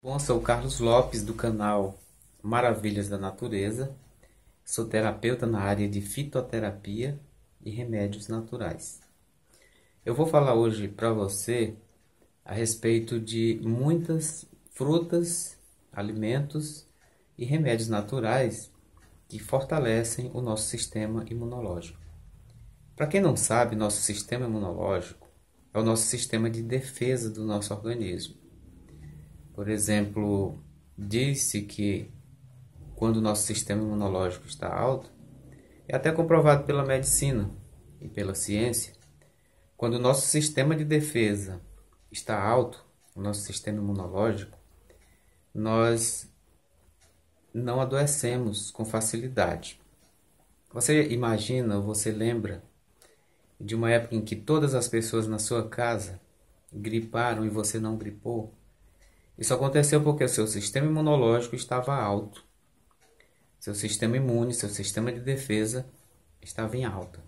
Bom, sou Carlos Lopes do canal Maravilhas da Natureza. Sou terapeuta na área de fitoterapia e remédios naturais. Eu vou falar hoje para você a respeito de muitas frutas, alimentos e remédios naturais que fortalecem o nosso sistema imunológico. Para quem não sabe, nosso sistema imunológico é o nosso sistema de defesa do nosso organismo por exemplo, diz-se que quando o nosso sistema imunológico está alto, é até comprovado pela medicina e pela ciência, quando o nosso sistema de defesa está alto, o nosso sistema imunológico, nós não adoecemos com facilidade. Você imagina, você lembra de uma época em que todas as pessoas na sua casa griparam e você não gripou? Isso aconteceu porque o seu sistema imunológico estava alto. Seu sistema imune, seu sistema de defesa estava em alta.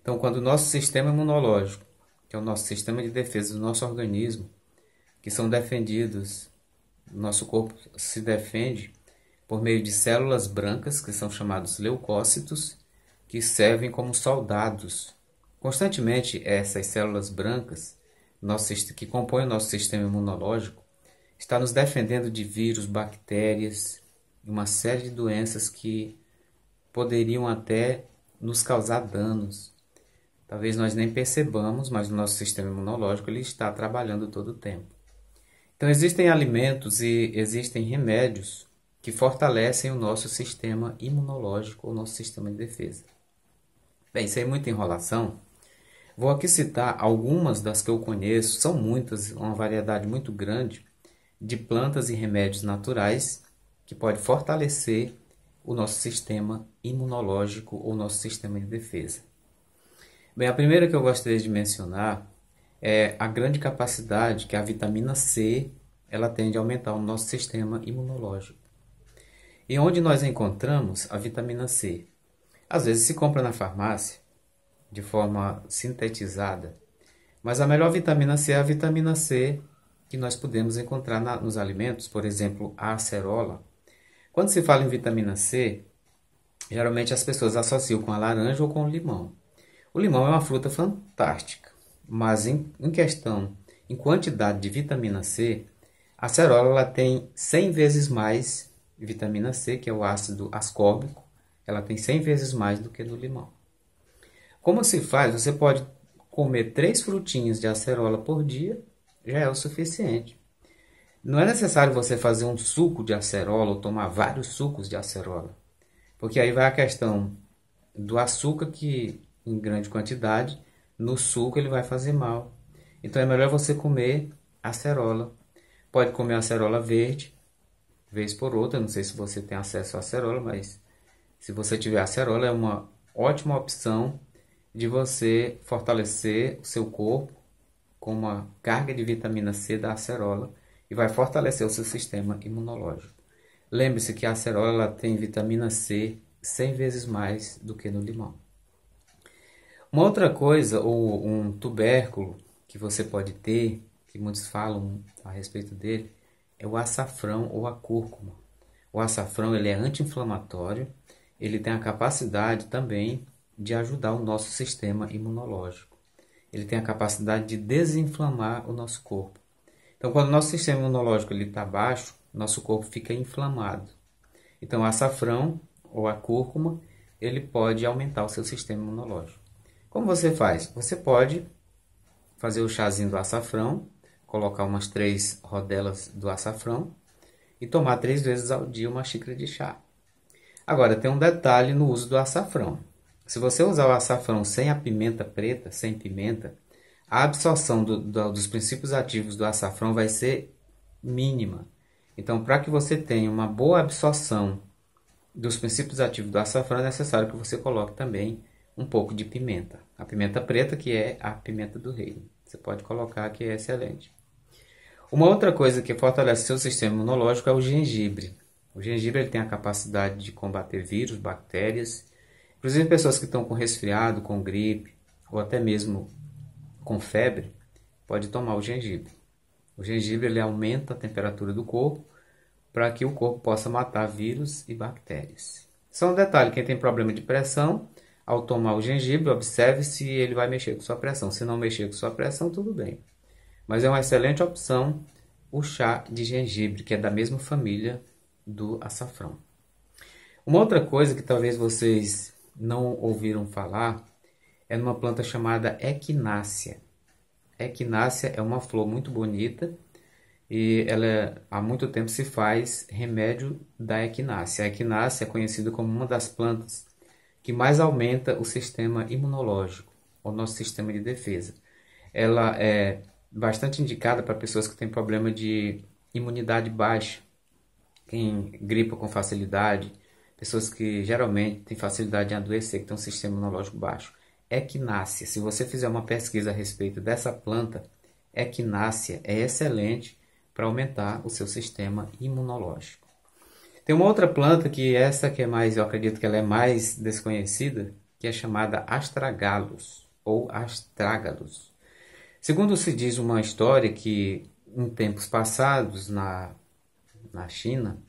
Então, quando o nosso sistema imunológico, que é o nosso sistema de defesa do nosso organismo, que são defendidos, nosso corpo se defende por meio de células brancas, que são chamados leucócitos, que servem como soldados. Constantemente, essas células brancas nosso, que compõem o nosso sistema imunológico está nos defendendo de vírus, bactérias, e uma série de doenças que poderiam até nos causar danos. Talvez nós nem percebamos, mas o nosso sistema imunológico ele está trabalhando todo o tempo. Então existem alimentos e existem remédios que fortalecem o nosso sistema imunológico, o nosso sistema de defesa. Bem, sem muita enrolação, vou aqui citar algumas das que eu conheço, são muitas, uma variedade muito grande de plantas e remédios naturais que pode fortalecer o nosso sistema imunológico ou nosso sistema de defesa. Bem, a primeira que eu gostaria de mencionar é a grande capacidade que a vitamina C ela tende a aumentar o nosso sistema imunológico. E onde nós encontramos a vitamina C? Às vezes se compra na farmácia de forma sintetizada, mas a melhor vitamina C é a vitamina C que nós podemos encontrar na, nos alimentos, por exemplo, a acerola. Quando se fala em vitamina C, geralmente as pessoas associam com a laranja ou com o limão. O limão é uma fruta fantástica, mas em, em questão, em quantidade de vitamina C, a acerola ela tem 100 vezes mais vitamina C, que é o ácido ascórbico, ela tem 100 vezes mais do que do limão. Como se faz? Você pode comer três frutinhas de acerola por dia já é o suficiente. Não é necessário você fazer um suco de acerola ou tomar vários sucos de acerola, porque aí vai a questão do açúcar que em grande quantidade no suco ele vai fazer mal. Então é melhor você comer acerola. Pode comer acerola verde, vez por outra, não sei se você tem acesso à acerola, mas se você tiver acerola é uma ótima opção de você fortalecer o seu corpo com uma carga de vitamina C da acerola e vai fortalecer o seu sistema imunológico. Lembre-se que a acerola tem vitamina C 100 vezes mais do que no limão. Uma outra coisa, ou um tubérculo que você pode ter, que muitos falam a respeito dele, é o açafrão ou a cúrcuma. O açafrão ele é anti-inflamatório, ele tem a capacidade também de ajudar o nosso sistema imunológico ele tem a capacidade de desinflamar o nosso corpo. Então, quando o nosso sistema imunológico está baixo, nosso corpo fica inflamado. Então, o açafrão ou a cúrcuma, ele pode aumentar o seu sistema imunológico. Como você faz? Você pode fazer o chazinho do açafrão, colocar umas três rodelas do açafrão e tomar três vezes ao dia uma xícara de chá. Agora, tem um detalhe no uso do açafrão. Se você usar o açafrão sem a pimenta preta, sem pimenta, a absorção do, do, dos princípios ativos do açafrão vai ser mínima. Então, para que você tenha uma boa absorção dos princípios ativos do açafrão, é necessário que você coloque também um pouco de pimenta. A pimenta preta, que é a pimenta do reino. Você pode colocar que é excelente. Uma outra coisa que fortalece seu sistema imunológico é o gengibre. O gengibre ele tem a capacidade de combater vírus, bactérias Inclusive, pessoas que estão com resfriado, com gripe ou até mesmo com febre, pode tomar o gengibre. O gengibre ele aumenta a temperatura do corpo para que o corpo possa matar vírus e bactérias. Só um detalhe, quem tem problema de pressão, ao tomar o gengibre, observe se ele vai mexer com sua pressão. Se não mexer com sua pressão, tudo bem. Mas é uma excelente opção o chá de gengibre, que é da mesma família do açafrão. Uma outra coisa que talvez vocês não ouviram falar é numa planta chamada equinácea. Equinácea é uma flor muito bonita e ela há muito tempo se faz remédio da equinácea. A equinácea é conhecida como uma das plantas que mais aumenta o sistema imunológico, o nosso sistema de defesa. Ela é bastante indicada para pessoas que têm problema de imunidade baixa, quem gripa com facilidade, pessoas que geralmente têm facilidade em adoecer, que têm um sistema imunológico baixo. Equinácea, se você fizer uma pesquisa a respeito dessa planta, equinácea é excelente para aumentar o seu sistema imunológico. Tem uma outra planta que é essa que é mais, eu acredito que ela é mais desconhecida, que é chamada astragalus ou astragalus. Segundo se diz uma história que em tempos passados na, na China,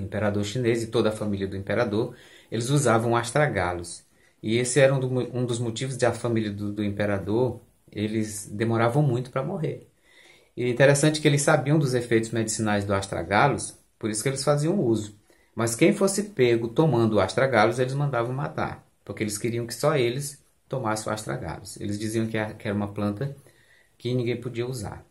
o imperador chinês e toda a família do imperador, eles usavam astragalos. E esse era um, do, um dos motivos da família do, do imperador, eles demoravam muito para morrer. E é interessante que eles sabiam dos efeitos medicinais do astragalos, por isso que eles faziam uso. Mas quem fosse pego tomando o astragalos, eles mandavam matar, porque eles queriam que só eles tomassem o astragalos. Eles diziam que era uma planta que ninguém podia usar.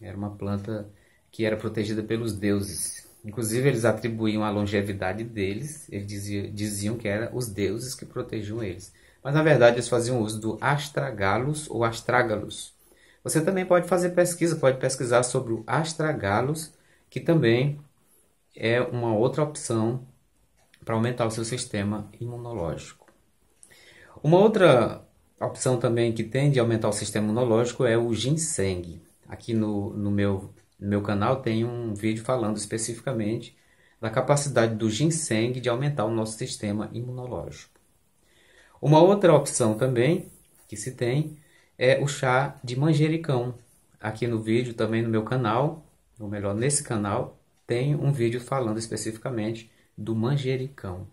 Era uma planta que era protegida pelos deuses, Inclusive, eles atribuíam a longevidade deles, eles diziam, diziam que eram os deuses que protegiam eles. Mas, na verdade, eles faziam uso do astragalos ou astrágalos. Você também pode fazer pesquisa, pode pesquisar sobre o astragalos, que também é uma outra opção para aumentar o seu sistema imunológico. Uma outra opção também que tem de aumentar o sistema imunológico é o ginseng. Aqui no, no meu no meu canal tem um vídeo falando especificamente da capacidade do ginseng de aumentar o nosso sistema imunológico. Uma outra opção também que se tem é o chá de manjericão. Aqui no vídeo, também no meu canal, ou melhor, nesse canal, tem um vídeo falando especificamente do manjericão.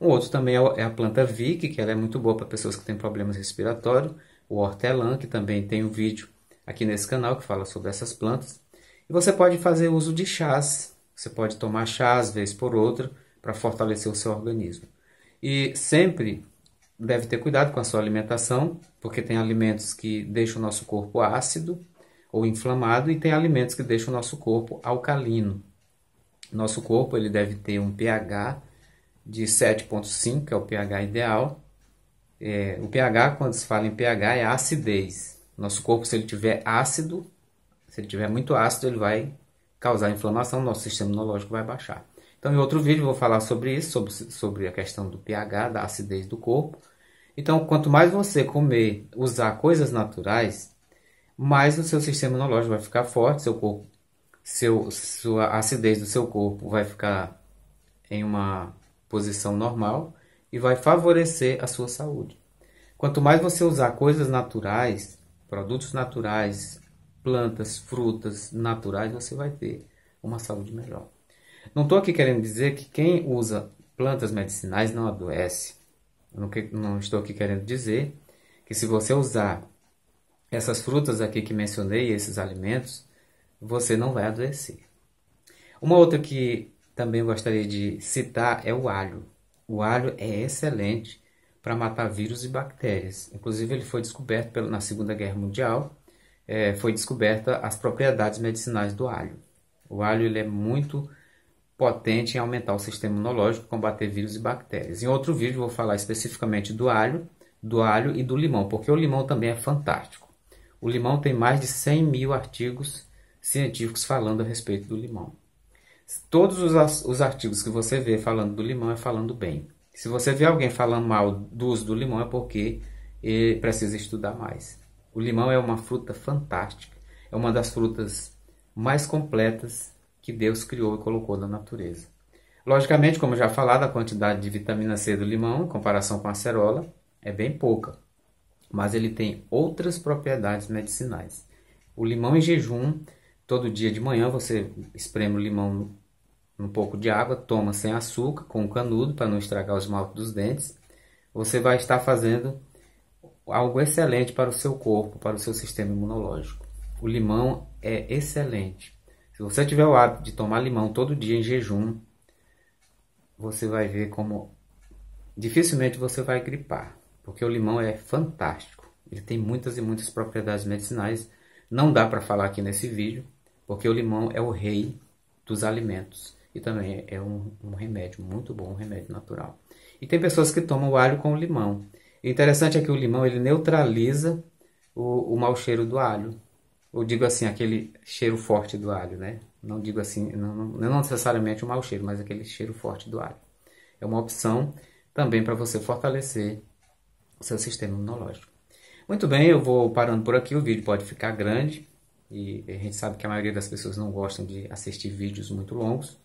Um outro também é, é a planta Vic, que ela é muito boa para pessoas que têm problemas respiratórios. O hortelã, que também tem um vídeo aqui nesse canal que fala sobre essas plantas. E você pode fazer uso de chás. Você pode tomar chás vez por outra para fortalecer o seu organismo. E sempre deve ter cuidado com a sua alimentação, porque tem alimentos que deixam o nosso corpo ácido ou inflamado e tem alimentos que deixam o nosso corpo alcalino. Nosso corpo ele deve ter um pH de 7.5, que é o pH ideal. É, o pH, quando se fala em pH, é acidez. Nosso corpo, se ele tiver ácido, se ele tiver muito ácido, ele vai causar inflamação, nosso sistema imunológico vai baixar. Então, em outro vídeo, vou falar sobre isso, sobre, sobre a questão do pH, da acidez do corpo. Então, quanto mais você comer, usar coisas naturais, mais o seu sistema imunológico vai ficar forte, seu corpo, seu, sua acidez do seu corpo vai ficar em uma posição normal e vai favorecer a sua saúde. Quanto mais você usar coisas naturais, produtos naturais, plantas, frutas naturais, você vai ter uma saúde melhor. Não estou aqui querendo dizer que quem usa plantas medicinais não adoece. Eu não, que, não estou aqui querendo dizer que se você usar essas frutas aqui que mencionei, esses alimentos, você não vai adoecer. Uma outra que também gostaria de citar é o alho. O alho é excelente para matar vírus e bactérias. Inclusive, ele foi descoberto na Segunda Guerra Mundial é, foi descoberta as propriedades medicinais do alho. O alho ele é muito potente em aumentar o sistema imunológico, combater vírus e bactérias. Em outro vídeo vou falar especificamente do alho, do alho e do limão, porque o limão também é fantástico. O limão tem mais de 100 mil artigos científicos falando a respeito do limão. Todos os, artigos que você vê falando do limão é falando bem. Se você vê alguém falando mal do uso do limão é porque eh, precisa estudar mais. O limão é uma fruta fantástica, é uma das frutas mais completas que Deus criou e colocou na natureza. Logicamente, como já falado, a quantidade de vitamina C do limão, em comparação com a acerola, é bem pouca, mas ele tem outras propriedades medicinais. O limão em jejum, todo dia de manhã você espreme o limão num pouco de água, toma sem açúcar, com canudo para não estragar os esmalte dos dentes. Você vai estar fazendo algo excelente para o seu corpo, para o seu sistema imunológico. O limão é excelente. Se você tiver o hábito de tomar limão todo dia em jejum, você vai ver como dificilmente você vai gripar, porque o limão é fantástico. Ele tem muitas e muitas propriedades medicinais. Não dá para falar aqui nesse vídeo, porque o limão é o rei dos alimentos e também é um, um remédio muito bom, um remédio natural. E tem pessoas que tomam o alho com o limão interessante é que o limão ele neutraliza o, o mau cheiro do alho. Ou digo assim, aquele cheiro forte do alho, né? Não digo assim, não, não necessariamente o mau cheiro, mas aquele cheiro forte do alho. É uma opção também para você fortalecer o seu sistema imunológico. Muito bem, eu vou parando por aqui. O vídeo pode ficar grande e a gente sabe que a maioria das pessoas não gostam de assistir vídeos muito longos.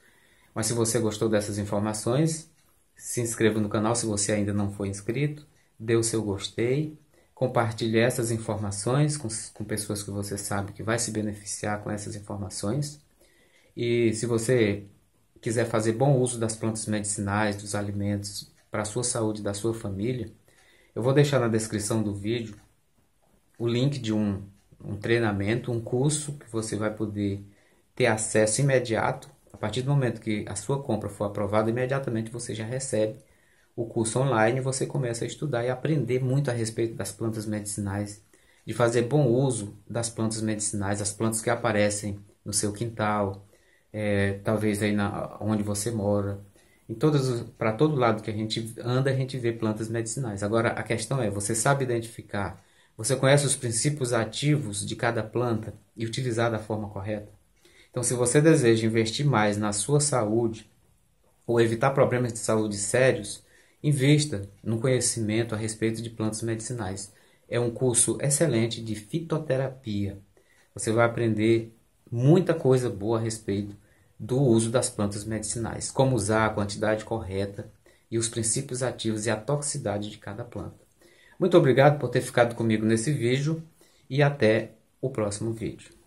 Mas se você gostou dessas informações, se inscreva no canal se você ainda não foi inscrito dê o seu gostei, compartilhe essas informações com, com pessoas que você sabe que vai se beneficiar com essas informações. E se você quiser fazer bom uso das plantas medicinais, dos alimentos para a sua saúde e da sua família, eu vou deixar na descrição do vídeo o link de um, um treinamento, um curso que você vai poder ter acesso imediato. A partir do momento que a sua compra for aprovada, imediatamente você já recebe o curso online, você começa a estudar e aprender muito a respeito das plantas medicinais, de fazer bom uso das plantas medicinais, as plantas que aparecem no seu quintal, é, talvez aí na, onde você mora. Em para todo lado que a gente anda, a gente vê plantas medicinais. Agora a questão é, você sabe identificar? Você conhece os princípios ativos de cada planta e utilizar da forma correta? Então, se você deseja investir mais na sua saúde ou evitar problemas de saúde sérios, Invista no conhecimento a respeito de plantas medicinais. É um curso excelente de fitoterapia. Você vai aprender muita coisa boa a respeito do uso das plantas medicinais, como usar a quantidade correta e os princípios ativos e a toxicidade de cada planta. Muito obrigado por ter ficado comigo nesse vídeo e até o próximo vídeo.